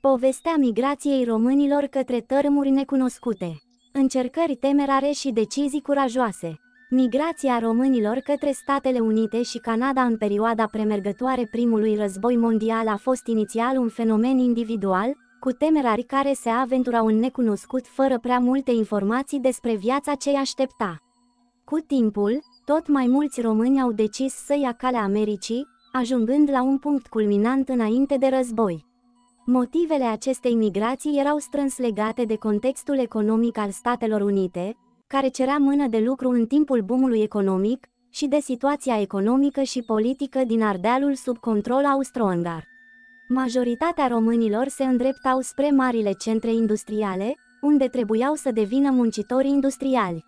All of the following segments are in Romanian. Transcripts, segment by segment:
Povestea migrației românilor către tărmuri necunoscute. Încercări temerare și decizii curajoase. Migrația românilor către Statele Unite și Canada în perioada premergătoare primului război mondial a fost inițial un fenomen individual, cu temerari care se aventurau în necunoscut fără prea multe informații despre viața ce aștepta. Cu timpul, tot mai mulți români au decis să ia calea Americii, ajungând la un punct culminant înainte de război. Motivele acestei migrații erau strâns legate de contextul economic al Statelor Unite, care cerea mână de lucru în timpul boomului economic, și de situația economică și politică din Ardealul sub control austro-ungar. Majoritatea românilor se îndreptau spre marile centre industriale, unde trebuiau să devină muncitori industriali.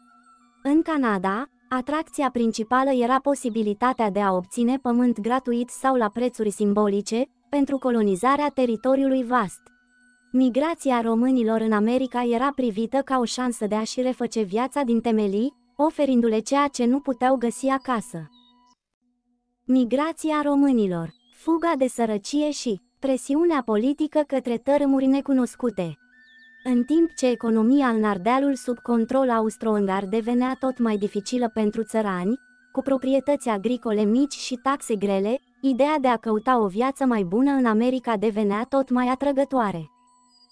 În Canada, atracția principală era posibilitatea de a obține pământ gratuit sau la prețuri simbolice, pentru colonizarea teritoriului vast. Migrația românilor în America era privită ca o șansă de a-și refăce viața din temelii, oferindu-le ceea ce nu puteau găsi acasă. Migrația românilor, fuga de sărăcie și presiunea politică către tărâmuri necunoscute. În timp ce economia în Ardealul sub control austro-ungar devenea tot mai dificilă pentru țărani, cu proprietăți agricole mici și taxe grele, Ideea de a căuta o viață mai bună în America devenea tot mai atrăgătoare.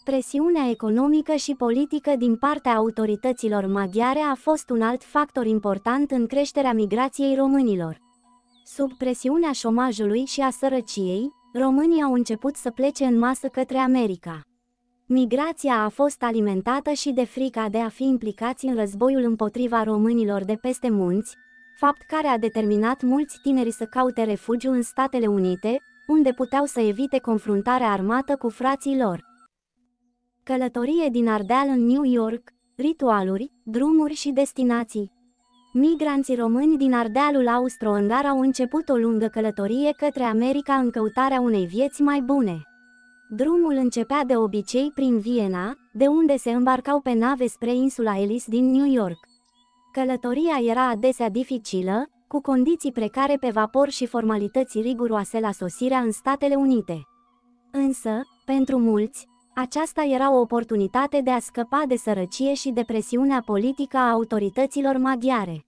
Presiunea economică și politică din partea autorităților maghiare a fost un alt factor important în creșterea migrației românilor. Sub presiunea șomajului și a sărăciei, românii au început să plece în masă către America. Migrația a fost alimentată și de frica de a fi implicați în războiul împotriva românilor de peste munți, fapt care a determinat mulți tineri să caute refugiu în Statele Unite, unde puteau să evite confruntarea armată cu frații lor. Călătorie din Ardeal în New York, ritualuri, drumuri și destinații. Migranții români din Ardealul austro-ungar au început o lungă călătorie către America în căutarea unei vieți mai bune. Drumul începea de obicei prin Viena, de unde se îmbarcau pe nave spre insula Ellis din New York. Călătoria era adesea dificilă, cu condiții precare pe vapor și formalități riguroase la sosirea în Statele Unite. Însă, pentru mulți, aceasta era o oportunitate de a scăpa de sărăcie și de presiunea politică a autorităților maghiare.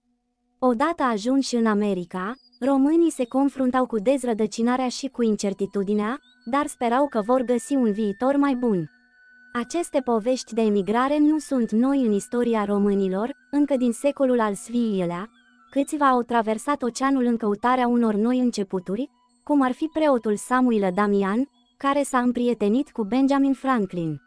Odată ajunși în America, românii se confruntau cu dezrădăcinarea și cu incertitudinea, dar sperau că vor găsi un viitor mai bun. Aceste povești de emigrare nu sunt noi în istoria românilor, încă din secolul al Sviilea, câțiva au traversat oceanul în căutarea unor noi începuturi, cum ar fi preotul Samuel Damian, care s-a împrietenit cu Benjamin Franklin.